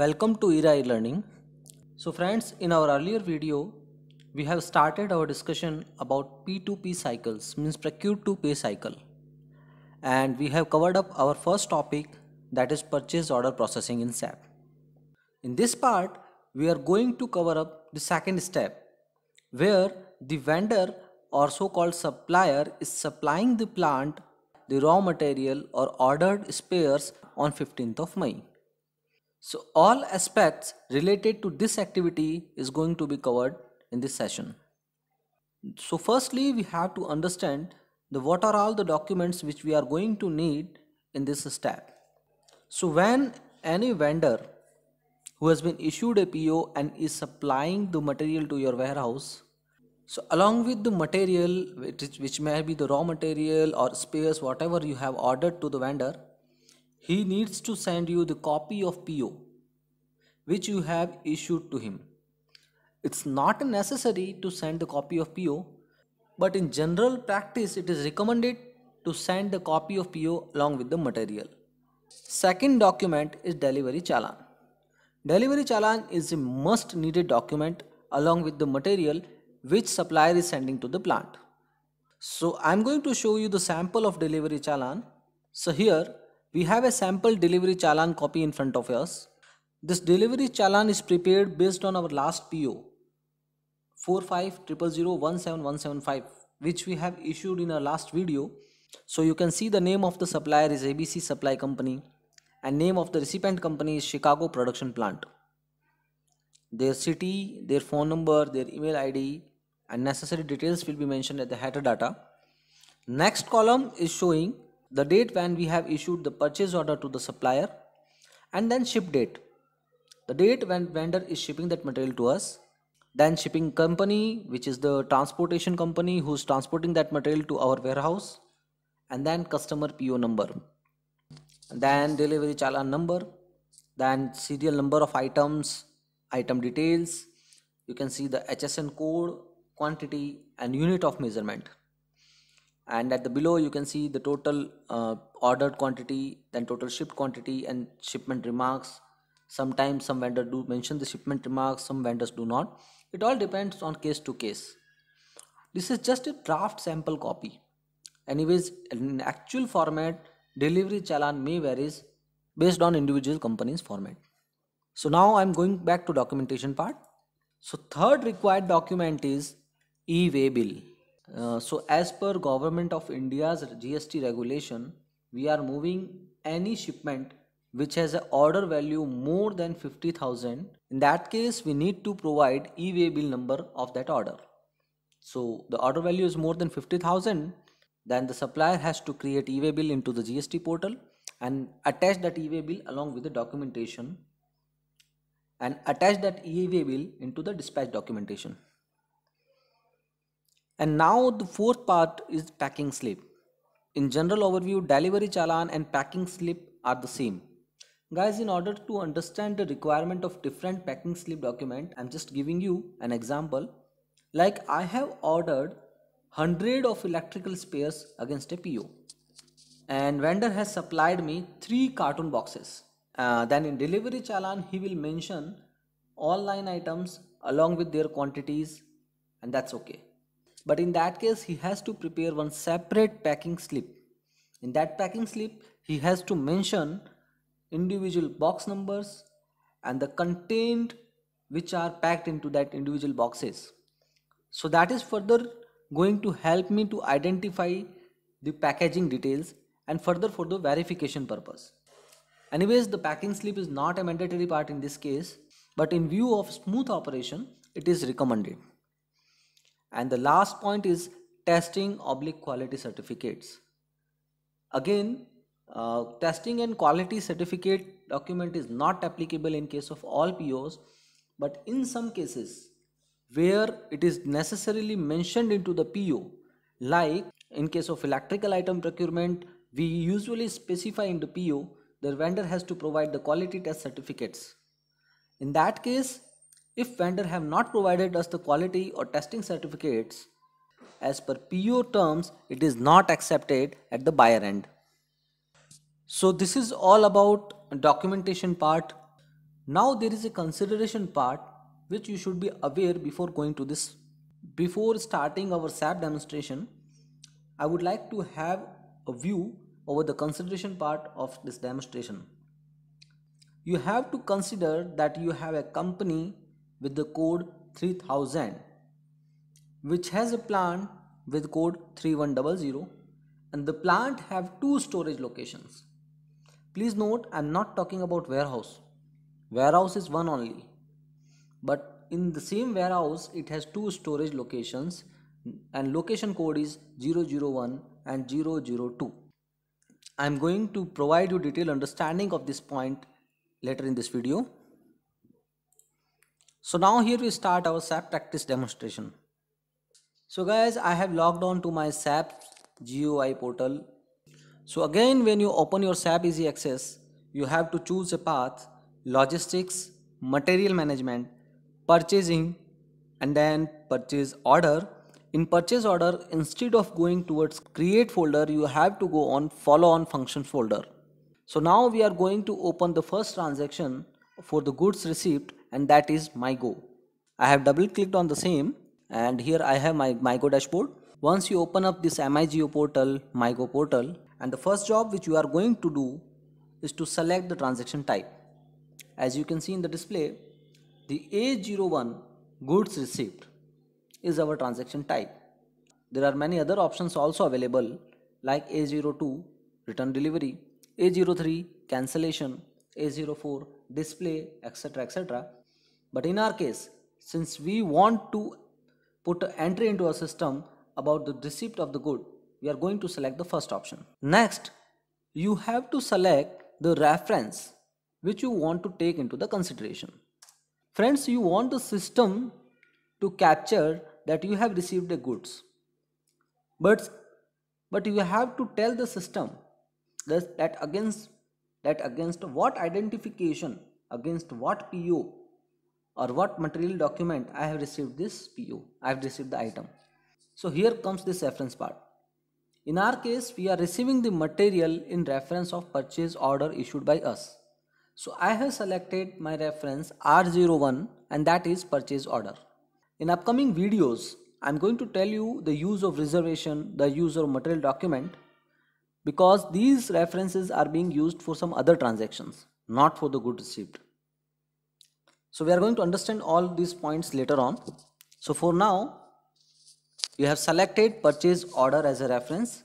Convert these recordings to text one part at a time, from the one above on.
Welcome to ERA Learning. So friends, in our earlier video, we have started our discussion about P2P cycles, means procure-to-pay cycle. And we have covered up our first topic that is purchase order processing in SAP. In this part, we are going to cover up the second step where the vendor or so-called supplier is supplying the plant the raw material or ordered spares on 15th of May. So all aspects related to this activity is going to be covered in this session. So firstly, we have to understand the what are all the documents which we are going to need in this step. So when any vendor who has been issued a PO and is supplying the material to your warehouse, so along with the material which, which may be the raw material or spares whatever you have ordered to the vendor, he needs to send you the copy of PO which you have issued to him. It's not necessary to send the copy of PO, but in general practice, it is recommended to send the copy of PO along with the material. Second document is delivery challan. Delivery challan is a must needed document along with the material which supplier is sending to the plant. So I'm going to show you the sample of delivery challan. So here we have a sample delivery challan copy in front of us. This delivery challan is prepared based on our last PO 450017175 which we have issued in our last video. So you can see the name of the supplier is ABC Supply Company and name of the recipient company is Chicago Production Plant. Their city, their phone number, their email ID and necessary details will be mentioned at the header data. Next column is showing the date when we have issued the purchase order to the supplier and then ship date the date when vendor is shipping that material to us then shipping company which is the transportation company who's transporting that material to our warehouse and then customer PO number then delivery challan number then serial number of items item details you can see the HSN code quantity and unit of measurement and at the below you can see the total uh, ordered quantity then total shipped quantity and shipment remarks sometimes some vendor do mention the shipment remarks some vendors do not it all depends on case to case this is just a draft sample copy anyways in actual format delivery challan may varies based on individual company's format so now i'm going back to documentation part so third required document is e-way bill uh, so as per government of india's gst regulation we are moving any shipment which has an order value more than 50000 in that case we need to provide eva bill number of that order so the order value is more than 50000 then the supplier has to create eva bill into the gst portal and attach that eva bill along with the documentation and attach that eva bill into the dispatch documentation and now the fourth part is packing slip. In general overview, delivery challan and packing slip are the same. Guys, in order to understand the requirement of different packing slip document, I'm just giving you an example. Like I have ordered 100 of electrical spares against a PO and vendor has supplied me 3 carton boxes. Uh, then in delivery challan, he will mention all line items along with their quantities and that's okay but in that case, he has to prepare one separate packing slip. In that packing slip, he has to mention individual box numbers and the content which are packed into that individual boxes. So that is further going to help me to identify the packaging details and further for the verification purpose. Anyways, the packing slip is not a mandatory part in this case, but in view of smooth operation, it is recommended. And the last point is testing oblique quality certificates. Again, uh, testing and quality certificate document is not applicable in case of all POs, but in some cases where it is necessarily mentioned into the PO, like in case of electrical item procurement, we usually specify in the PO the vendor has to provide the quality test certificates. In that case, if vendor have not provided us the quality or testing certificates as per PO terms it is not accepted at the buyer end so this is all about documentation part now there is a consideration part which you should be aware before going to this before starting our SAP demonstration I would like to have a view over the consideration part of this demonstration you have to consider that you have a company with the code 3000 which has a plant with code 3100 and the plant have two storage locations. Please note I am not talking about warehouse. Warehouse is one only. But in the same warehouse it has two storage locations and location code is 001 and 002. I am going to provide you detailed understanding of this point later in this video. So now here we start our SAP practice demonstration. So guys, I have logged on to my SAP GUI portal. So again, when you open your SAP Easy Access, you have to choose a path, logistics, material management, purchasing, and then purchase order. In purchase order, instead of going towards create folder, you have to go on follow on function folder. So now we are going to open the first transaction for the goods received and that is MyGo. I have double clicked on the same and here I have my MyGo dashboard. Once you open up this MIGO portal, MyGo portal and the first job which you are going to do is to select the transaction type. As you can see in the display, the A01 goods received is our transaction type. There are many other options also available like A02 return delivery, A03 cancellation, A04 display etc etc but in our case, since we want to put entry into a system about the receipt of the good, we are going to select the first option. Next, you have to select the reference which you want to take into the consideration. Friends, you want the system to capture that you have received the goods. But, but you have to tell the system that, that against that against what identification, against what PO or what material document I have received this PO. I have received the item. So here comes this reference part. In our case, we are receiving the material in reference of purchase order issued by us. So I have selected my reference R01 and that is purchase order. In upcoming videos, I'm going to tell you the use of reservation, the use of material document because these references are being used for some other transactions, not for the goods received. So we are going to understand all these points later on. So for now, you have selected purchase order as a reference.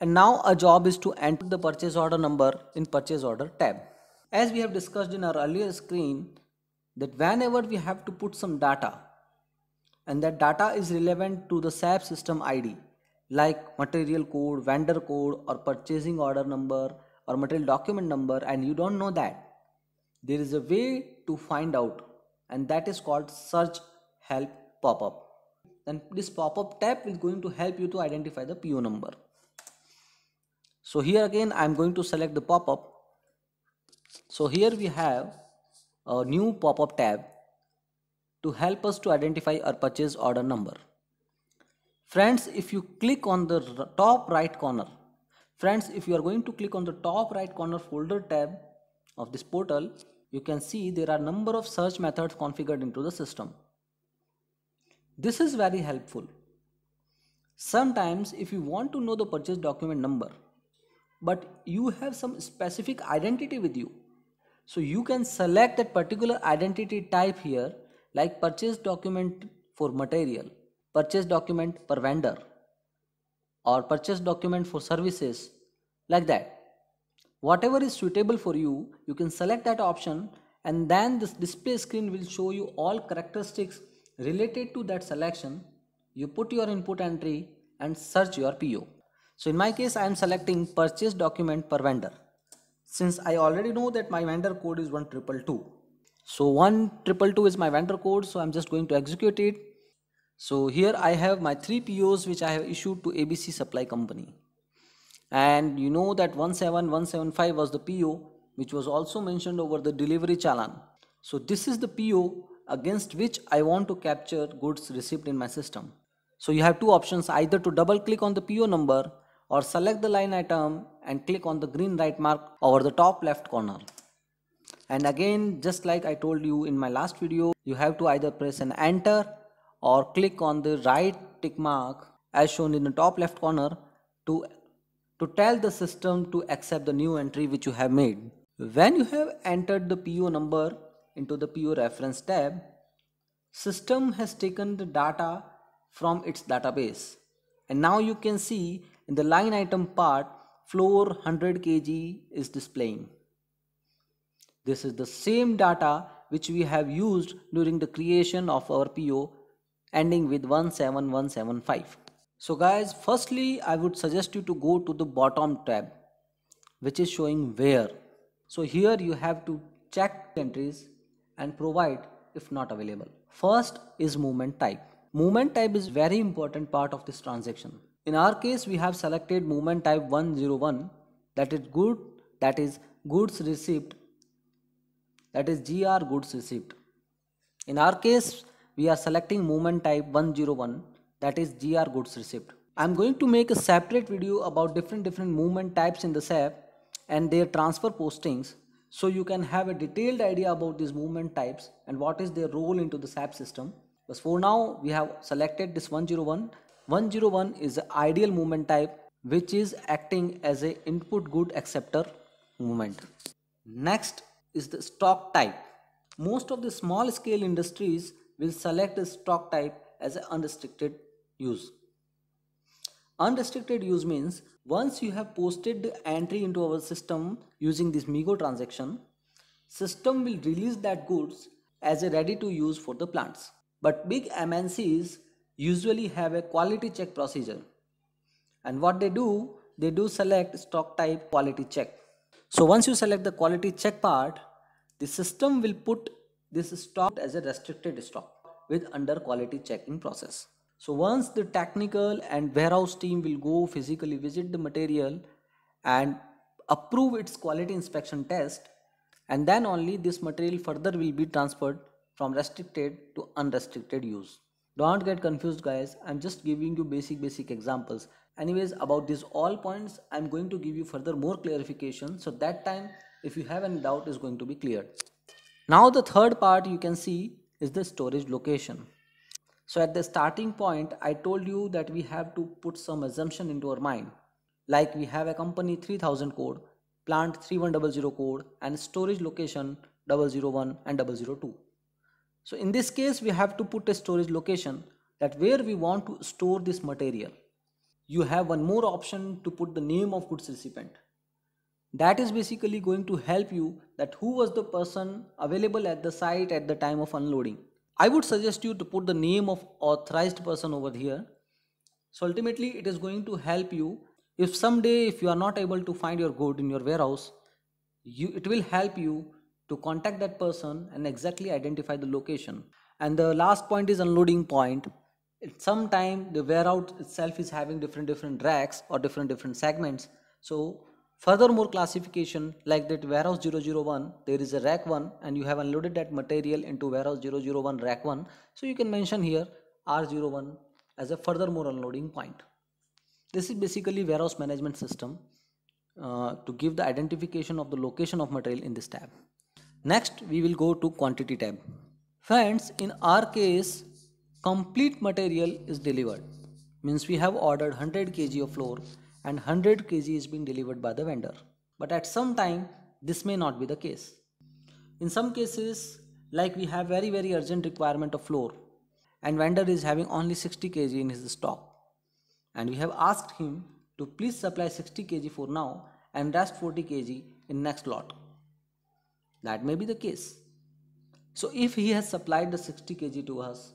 And now a job is to enter the purchase order number in purchase order tab. As we have discussed in our earlier screen that whenever we have to put some data and that data is relevant to the SAP system ID like material code, vendor code or purchasing order number or material document number and you don't know that there is a way to find out and that is called search help pop-up then this pop-up tab is going to help you to identify the PO number so here again I'm going to select the pop-up so here we have a new pop-up tab to help us to identify our purchase order number friends if you click on the top right corner friends if you are going to click on the top right corner folder tab of this portal, you can see there are number of search methods configured into the system. This is very helpful. Sometimes if you want to know the purchase document number, but you have some specific identity with you. So you can select that particular identity type here like purchase document for material, purchase document per vendor or purchase document for services like that whatever is suitable for you you can select that option and then this display screen will show you all characteristics related to that selection you put your input entry and search your PO so in my case I am selecting purchase document per vendor since I already know that my vendor code is 1222 so 1222 is my vendor code so I'm just going to execute it so here I have my three POs which I have issued to ABC supply company and you know that 17175 was the PO which was also mentioned over the delivery challan. So this is the PO against which I want to capture goods received in my system. So you have two options either to double click on the PO number or select the line item and click on the green right mark over the top left corner. And again just like I told you in my last video you have to either press an enter or click on the right tick mark as shown in the top left corner to to tell the system to accept the new entry which you have made. When you have entered the PO number into the PO reference tab, system has taken the data from its database. And now you can see in the line item part, floor 100 kg is displaying. This is the same data which we have used during the creation of our PO ending with 17175. So guys, firstly, I would suggest you to go to the bottom tab, which is showing where. So here you have to check entries and provide if not available. First is movement type. Movement type is very important part of this transaction. In our case, we have selected movement type 101 that is good that is goods received that is GR goods received. In our case, we are selecting movement type 101 that is GR goods receipt. I'm going to make a separate video about different different movement types in the SAP and their transfer postings so you can have a detailed idea about these movement types and what is their role into the SAP system. But for now we have selected this 101. 101 is the ideal movement type which is acting as a input good acceptor movement. Next is the stock type. Most of the small scale industries will select the stock type as an unrestricted use. Unrestricted use means once you have posted the entry into our system using this MIGO transaction, system will release that goods as a ready to use for the plants. But big MNCs usually have a quality check procedure. And what they do, they do select stock type quality check. So once you select the quality check part, the system will put this stock as a restricted stock with under quality check in process. So once the technical and warehouse team will go physically visit the material and approve its quality inspection test and then only this material further will be transferred from restricted to unrestricted use. Don't get confused guys, I'm just giving you basic basic examples. Anyways about these all points, I'm going to give you further more clarification so that time if you have any doubt is going to be cleared. Now the third part you can see is the storage location. So at the starting point, I told you that we have to put some assumption into our mind. Like we have a company 3000 code, plant 3100 code and storage location 001 and 002. So in this case, we have to put a storage location that where we want to store this material. You have one more option to put the name of goods recipient. That is basically going to help you that who was the person available at the site at the time of unloading I would suggest you to put the name of authorized person over here. So ultimately it is going to help you if someday if you are not able to find your good in your warehouse, you, it will help you to contact that person and exactly identify the location. And the last point is unloading point. time, the warehouse itself is having different different racks or different different segments. So Furthermore classification like that warehouse 001 there is a rack 1 and you have unloaded that material into warehouse 001 rack 1 so you can mention here R01 as a furthermore unloading point. This is basically warehouse management system uh, to give the identification of the location of material in this tab. Next we will go to quantity tab. Friends in our case complete material is delivered means we have ordered 100 kg of flour and 100 kg is being delivered by the vendor. But at some time, this may not be the case. In some cases, like we have very very urgent requirement of floor and vendor is having only 60 kg in his stock and we have asked him to please supply 60 kg for now and rest 40 kg in next lot. That may be the case. So if he has supplied the 60 kg to us,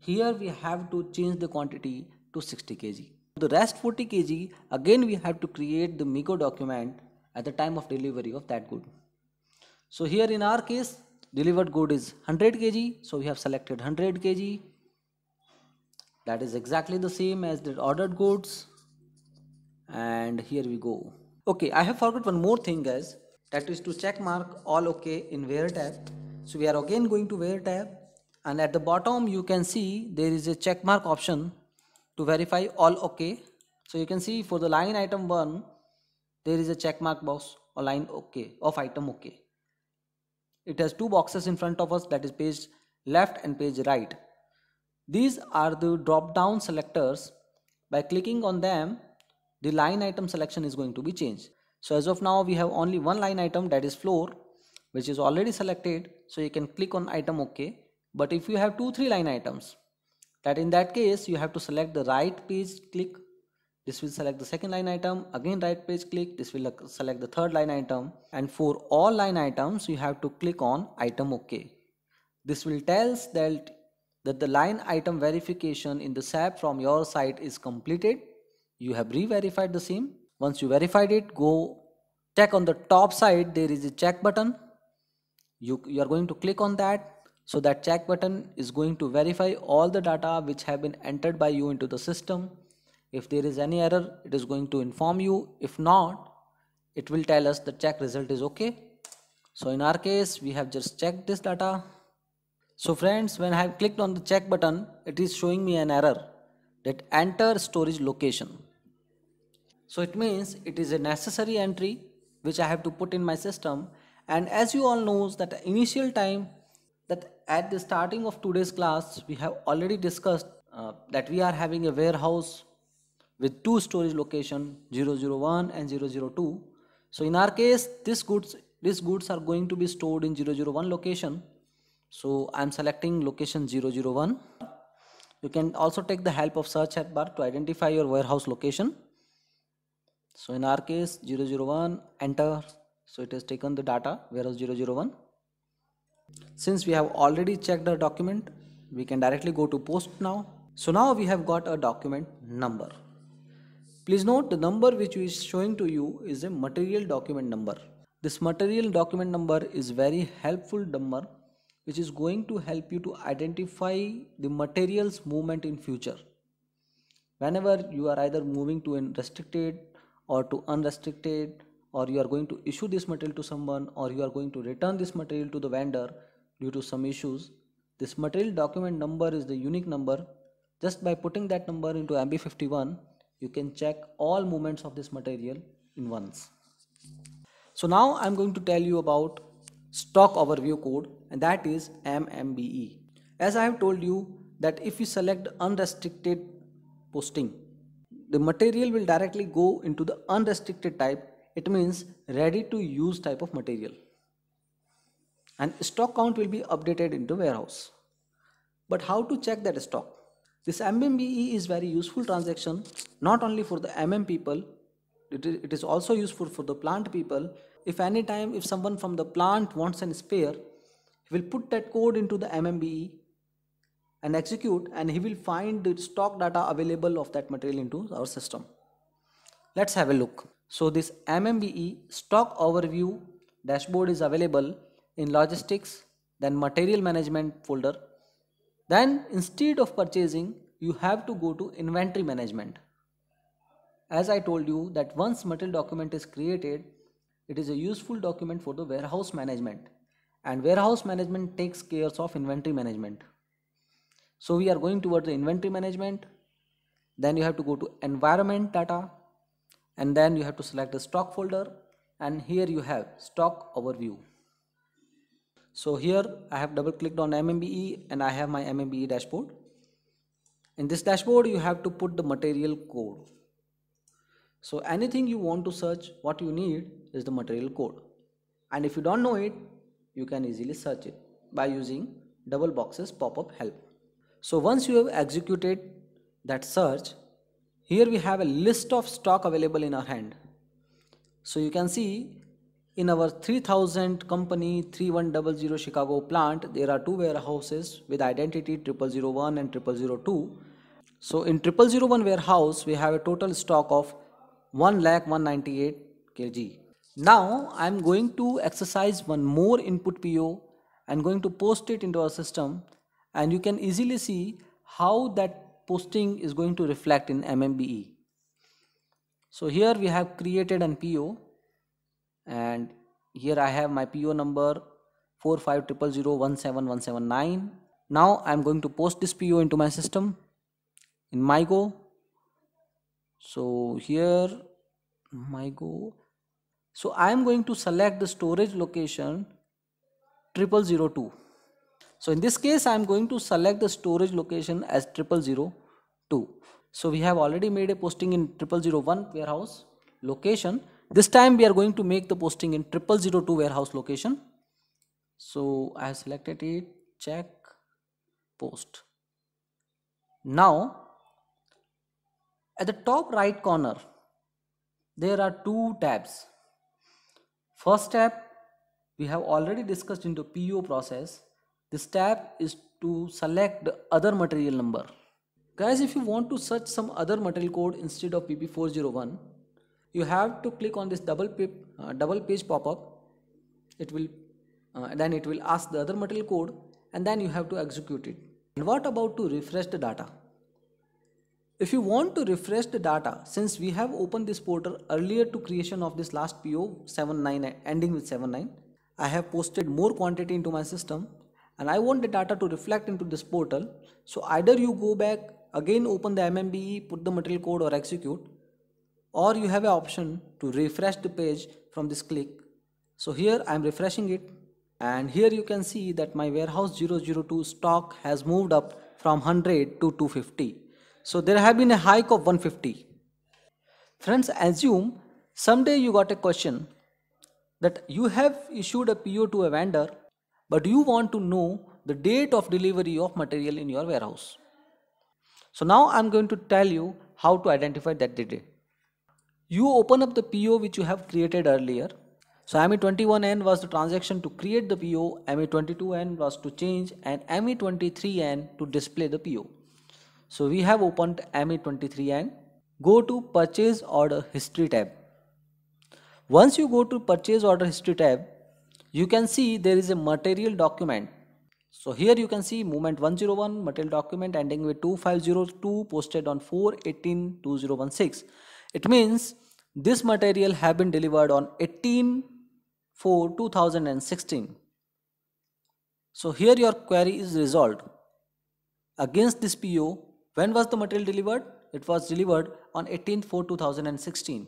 here we have to change the quantity to 60 kg the rest 40 kg again we have to create the MIGO document at the time of delivery of that good. So here in our case delivered good is 100 kg so we have selected 100 kg that is exactly the same as the ordered goods and here we go. Okay I have forgot one more thing guys that is to check mark all okay in where tab. So we are again going to where tab and at the bottom you can see there is a check mark option to verify all okay so you can see for the line item 1 there is a check mark box or line okay of item okay it has two boxes in front of us that is page left and page right these are the drop down selectors by clicking on them the line item selection is going to be changed so as of now we have only one line item that is floor which is already selected so you can click on item ok but if you have two three line items that in that case you have to select the right page click this will select the second line item again right page click this will uh, select the third line item and for all line items you have to click on item ok this will tells that that the line item verification in the SAP from your site is completed you have re-verified the same once you verified it go check on the top side there is a check button you you are going to click on that so that check button is going to verify all the data which have been entered by you into the system. If there is any error, it is going to inform you. If not, it will tell us the check result is okay. So in our case, we have just checked this data. So friends, when I have clicked on the check button, it is showing me an error that enter storage location. So it means it is a necessary entry which I have to put in my system and as you all knows that initial time that at the starting of today's class we have already discussed uh, that we are having a warehouse with two storage location 001 and 002 so in our case this goods these goods are going to be stored in 001 location so i'm selecting location 001 you can also take the help of search at bar to identify your warehouse location so in our case 001 enter so it has taken the data warehouse 001 since we have already checked the document, we can directly go to post now. So now we have got a document number. Please note the number which is showing to you is a material document number. This material document number is very helpful number which is going to help you to identify the materials movement in future. Whenever you are either moving to a restricted or to unrestricted or you are going to issue this material to someone or you are going to return this material to the vendor due to some issues this material document number is the unique number just by putting that number into mb51 you can check all movements of this material in once so now i'm going to tell you about stock overview code and that is mmbe as i have told you that if you select unrestricted posting the material will directly go into the unrestricted type it means ready to use type of material and stock count will be updated into warehouse but how to check that stock this mmbe is very useful transaction not only for the mm people it is also useful for the plant people if any time if someone from the plant wants an spare he will put that code into the mmbe and execute and he will find the stock data available of that material into our system let's have a look so this MMBE stock overview dashboard is available in logistics, then material management folder. Then instead of purchasing, you have to go to inventory management. As I told you that once material document is created, it is a useful document for the warehouse management and warehouse management takes care of inventory management. So we are going towards the inventory management. Then you have to go to environment data and then you have to select the stock folder and here you have stock overview so here I have double clicked on MMBE and I have my MMBE dashboard in this dashboard you have to put the material code so anything you want to search what you need is the material code and if you don't know it you can easily search it by using double boxes pop-up help so once you have executed that search here we have a list of stock available in our hand so you can see in our 3000 company 3100 Chicago plant, there are two warehouses with identity 0001 and 0002. So in 0001 warehouse, we have a total stock of 1,198 kg. Now I am going to exercise one more input PO and going to post it into our system and you can easily see how that posting is going to reflect in MMBE. So here we have created an PO and here I have my PO number 450017179. Now I'm going to post this PO into my system in MyGo. So here MyGo. So I'm going to select the storage location 0002. So in this case, I'm going to select the storage location as 0002. So we have already made a posting in 0001 warehouse location. This time we are going to make the posting in 0002 warehouse location. So I have selected it, check, post. Now at the top right corner, there are two tabs. First tab, we have already discussed in the PO process this tab is to select the other material number. Guys, if you want to search some other material code instead of PP401, you have to click on this double, pip, uh, double page pop-up. It will uh, then it will ask the other material code and then you have to execute it. And what about to refresh the data? If you want to refresh the data, since we have opened this portal earlier to creation of this last PO 79 ending with 79, I have posted more quantity into my system and I want the data to reflect into this portal. So either you go back again open the MMBE put the material code or execute or you have an option to refresh the page from this click. So here I am refreshing it and here you can see that my warehouse 002 stock has moved up from 100 to 250. So there have been a hike of 150. Friends assume someday you got a question that you have issued a PO to a vendor but you want to know the date of delivery of material in your warehouse. So now I'm going to tell you how to identify that date. You open up the PO which you have created earlier. So ME21N was the transaction to create the PO, ME22N was to change and ME23N to display the PO. So we have opened ME23N. Go to purchase order history tab. Once you go to purchase order history tab, you can see there is a material document so here you can see movement 101 material document ending with 2502 posted on 418 2016 it means this material have been delivered on 18 4 2016 so here your query is resolved against this PO when was the material delivered it was delivered on 18 4 2016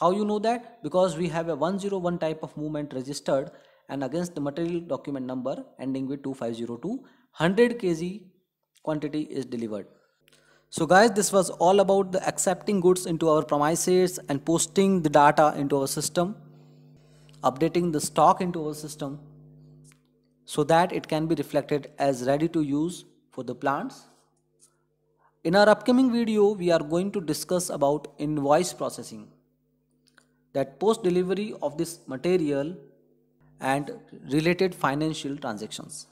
how you know that? Because we have a 101 type of movement registered and against the material document number ending with 2502, 100 kg quantity is delivered. So guys, this was all about the accepting goods into our premises and posting the data into our system, updating the stock into our system so that it can be reflected as ready to use for the plants. In our upcoming video, we are going to discuss about invoice processing that post delivery of this material and related financial transactions.